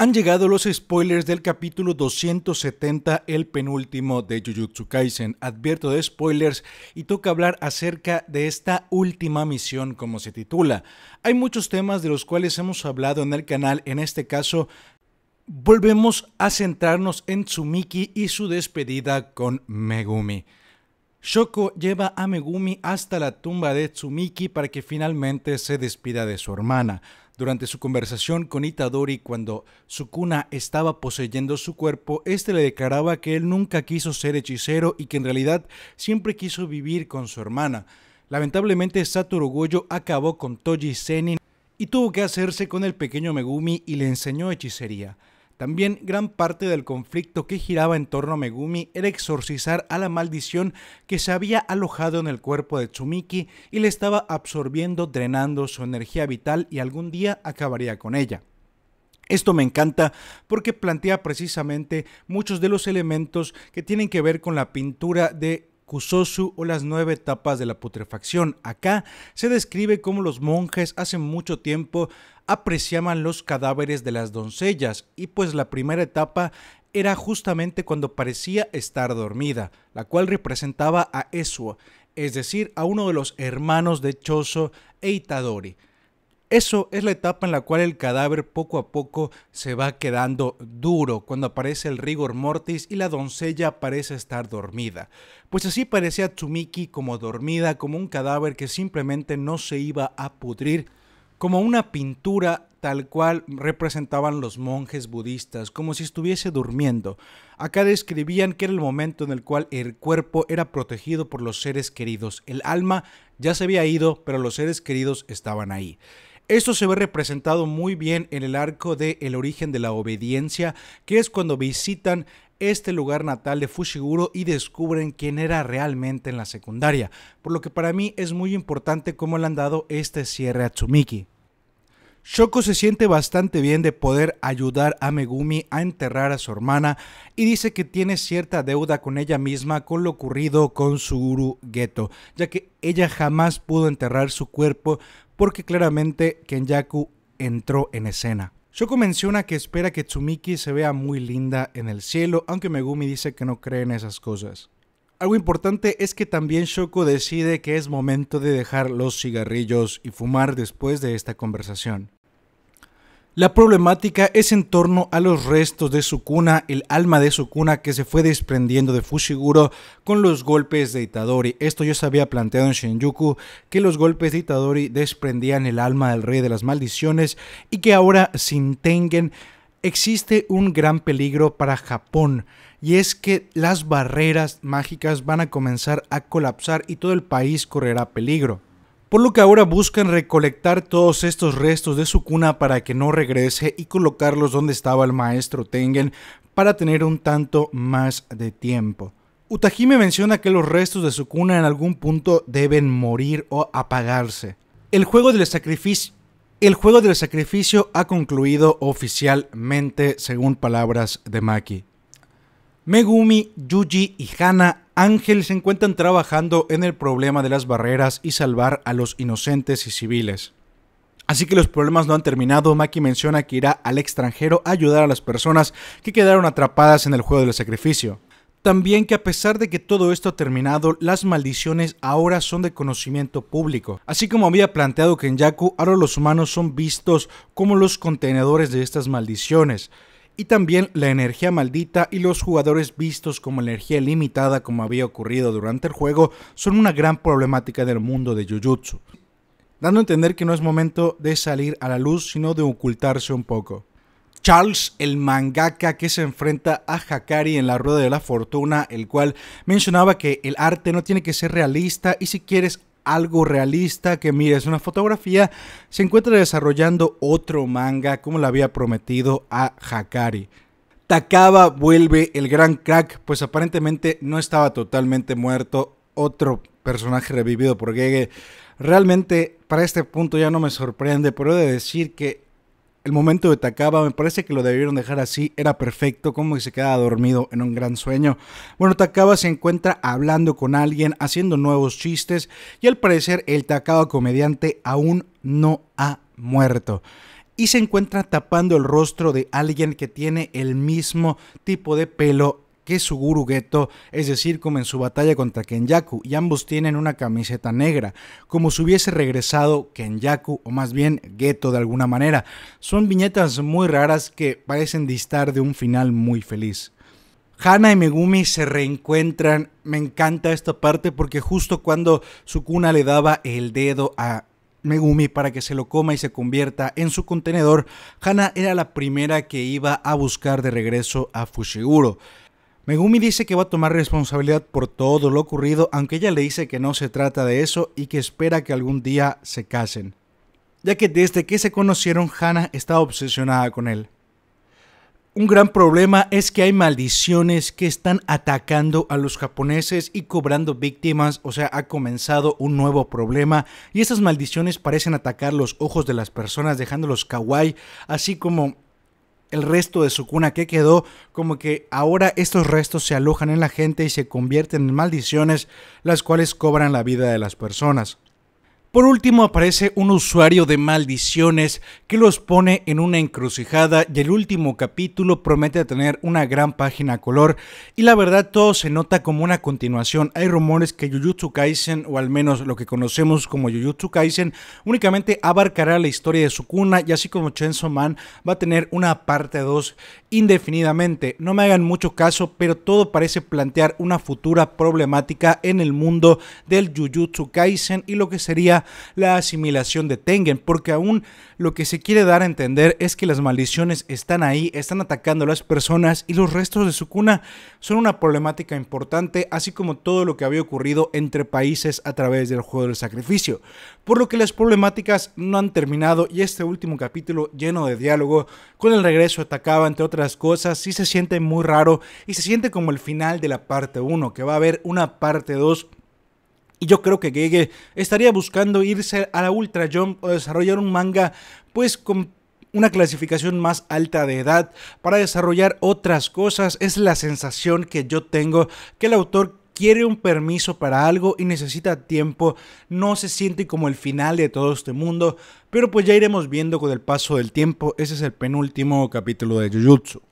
Han llegado los spoilers del capítulo 270, el penúltimo de Jujutsu Kaisen. Advierto de spoilers y toca hablar acerca de esta última misión como se titula. Hay muchos temas de los cuales hemos hablado en el canal, en este caso volvemos a centrarnos en Tsumiki y su despedida con Megumi. Shoko lleva a Megumi hasta la tumba de Tsumiki para que finalmente se despida de su hermana. Durante su conversación con Itadori cuando Sukuna estaba poseyendo su cuerpo, este le declaraba que él nunca quiso ser hechicero y que en realidad siempre quiso vivir con su hermana. Lamentablemente Satoru Goyo acabó con Toji Senin y tuvo que hacerse con el pequeño Megumi y le enseñó hechicería. También gran parte del conflicto que giraba en torno a Megumi era exorcizar a la maldición que se había alojado en el cuerpo de Tsumiki y le estaba absorbiendo, drenando su energía vital y algún día acabaría con ella. Esto me encanta porque plantea precisamente muchos de los elementos que tienen que ver con la pintura de Kusosu o las nueve etapas de la putrefacción. Acá se describe cómo los monjes hace mucho tiempo apreciaban los cadáveres de las doncellas y pues la primera etapa era justamente cuando parecía estar dormida, la cual representaba a Esuo, es decir, a uno de los hermanos de Choso e Itadori. Eso es la etapa en la cual el cadáver poco a poco se va quedando duro, cuando aparece el rigor mortis y la doncella parece estar dormida. Pues así parecía Tsumiki como dormida, como un cadáver que simplemente no se iba a pudrir, como una pintura tal cual representaban los monjes budistas, como si estuviese durmiendo. Acá describían que era el momento en el cual el cuerpo era protegido por los seres queridos. El alma ya se había ido, pero los seres queridos estaban ahí. Esto se ve representado muy bien en el arco de El origen de la obediencia, que es cuando visitan este lugar natal de Fushiguro y descubren quién era realmente en la secundaria, por lo que para mí es muy importante cómo le han dado este cierre a Tsumiki. Shoko se siente bastante bien de poder ayudar a Megumi a enterrar a su hermana y dice que tiene cierta deuda con ella misma con lo ocurrido con Suguru Geto, ya que ella jamás pudo enterrar su cuerpo porque claramente Kenyaku entró en escena. Shoko menciona que espera que Tsumiki se vea muy linda en el cielo, aunque Megumi dice que no cree en esas cosas. Algo importante es que también Shoko decide que es momento de dejar los cigarrillos y fumar después de esta conversación. La problemática es en torno a los restos de su el alma de su cuna que se fue desprendiendo de Fushiguro con los golpes de Itadori. Esto yo se había planteado en Shinjuku, que los golpes de Itadori desprendían el alma del rey de las maldiciones y que ahora sin Tengen existe un gran peligro para Japón y es que las barreras mágicas van a comenzar a colapsar y todo el país correrá peligro por lo que ahora buscan recolectar todos estos restos de su cuna para que no regrese y colocarlos donde estaba el maestro Tengen para tener un tanto más de tiempo. Utahime menciona que los restos de su cuna en algún punto deben morir o apagarse. El juego del sacrificio el juego del sacrificio ha concluido oficialmente, según palabras de Maki. Megumi, Yuji y Hana Ángel se encuentran trabajando en el problema de las barreras y salvar a los inocentes y civiles. Así que los problemas no han terminado. Maki menciona que irá al extranjero a ayudar a las personas que quedaron atrapadas en el juego del sacrificio. También que a pesar de que todo esto ha terminado, las maldiciones ahora son de conocimiento público. Así como había planteado Yaku ahora los humanos son vistos como los contenedores de estas maldiciones y también la energía maldita y los jugadores vistos como energía limitada como había ocurrido durante el juego son una gran problemática del mundo de Jujutsu, dando a entender que no es momento de salir a la luz sino de ocultarse un poco. Charles, el mangaka que se enfrenta a Hakari en la Rueda de la Fortuna, el cual mencionaba que el arte no tiene que ser realista y si quieres algo realista, que mira, es una fotografía, se encuentra desarrollando otro manga como le había prometido a Hakari. Takaba vuelve el gran crack, pues aparentemente no estaba totalmente muerto, otro personaje revivido por Gege. Realmente para este punto ya no me sorprende, pero he de decir que el momento de Takaba, me parece que lo debieron dejar así, era perfecto, como que se queda dormido en un gran sueño. Bueno, Takaba se encuentra hablando con alguien, haciendo nuevos chistes y al parecer el Takaba comediante aún no ha muerto. Y se encuentra tapando el rostro de alguien que tiene el mismo tipo de pelo que Suguru Geto, es decir, como en su batalla contra Kenyaku, y ambos tienen una camiseta negra, como si hubiese regresado Kenyaku o más bien Geto de alguna manera. Son viñetas muy raras que parecen distar de un final muy feliz. Hana y Megumi se reencuentran. Me encanta esta parte porque justo cuando Sukuna le daba el dedo a Megumi para que se lo coma y se convierta en su contenedor, Hana era la primera que iba a buscar de regreso a Fushiguro. Megumi dice que va a tomar responsabilidad por todo lo ocurrido, aunque ella le dice que no se trata de eso y que espera que algún día se casen, ya que desde que se conocieron Hana está obsesionada con él. Un gran problema es que hay maldiciones que están atacando a los japoneses y cobrando víctimas, o sea, ha comenzado un nuevo problema y esas maldiciones parecen atacar los ojos de las personas dejándolos kawaii, así como el resto de su cuna que quedó, como que ahora estos restos se alojan en la gente y se convierten en maldiciones, las cuales cobran la vida de las personas. Por último aparece un usuario de maldiciones que los pone en una encrucijada y el último capítulo promete tener una gran página color y la verdad todo se nota como una continuación. Hay rumores que Jujutsu Kaisen o al menos lo que conocemos como Jujutsu Kaisen únicamente abarcará la historia de su cuna y así como Chainsaw Man va a tener una parte 2 indefinidamente. No me hagan mucho caso pero todo parece plantear una futura problemática en el mundo del Jujutsu Kaisen y lo que sería la asimilación de Tengen, porque aún lo que se quiere dar a entender es que las maldiciones están ahí, están atacando a las personas y los restos de su cuna son una problemática importante, así como todo lo que había ocurrido entre países a través del juego del sacrificio. Por lo que las problemáticas no han terminado y este último capítulo lleno de diálogo, con el regreso atacaba entre otras cosas, sí se siente muy raro y se siente como el final de la parte 1, que va a haber una parte 2 y yo creo que Gege estaría buscando irse a la Ultra Jump o desarrollar un manga pues con una clasificación más alta de edad para desarrollar otras cosas. Es la sensación que yo tengo que el autor quiere un permiso para algo y necesita tiempo, no se siente como el final de todo este mundo, pero pues ya iremos viendo con el paso del tiempo, ese es el penúltimo capítulo de Jujutsu.